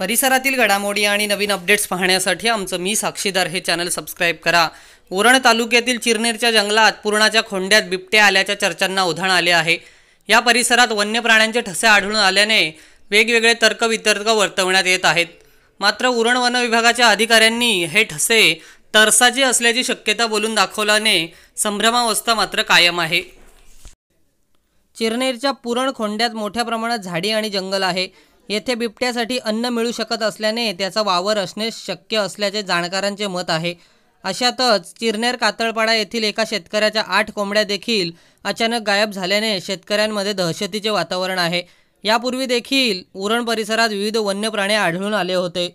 परिसरातील घडामोडी आणि नवीन अपडेट्स पाहण्यासाठी आमचं मी साक्षीदार हे चॅनल सबस्क्राईब करा उरण तालुक्यातील चिरनेरच्या जंगलात पूर्णाच्या खोंड्यात बिबट्या आल्याच्या चर्चांना उधाण आले आहे या परिसरात वन्य प्राण्यांचे ठसे आढळून आल्याने वेगवेगळे तर्कवितर्क वर्तवण्यात येत आहेत मात्र उरण वन विभागाच्या अधिकाऱ्यांनी हे ठसे तरसाचे असल्याची शक्यता बोलून दाखवल्याने संभ्रमावस्था मात्र कायम आहे चिरनेरच्या पुरण खोंड्यात मोठ्या प्रमाणात झाडी आणि जंगल आहे येथे बिबट्यासाठी अन्न मिळू शकत असल्याने त्याचा वावर असणे शक्य असल्याचे जाणकारांचे मत आहे अशातच चिरनेर कातळपाडा येथील एका शेतकऱ्याच्या आठ कोंबड्या देखील अचानक गायब झाल्याने शेतकऱ्यांमध्ये दहशतीचे वातावरण आहे यापूर्वी देखील उरण परिसरात विविध वन्य प्राणी आढळून आले होते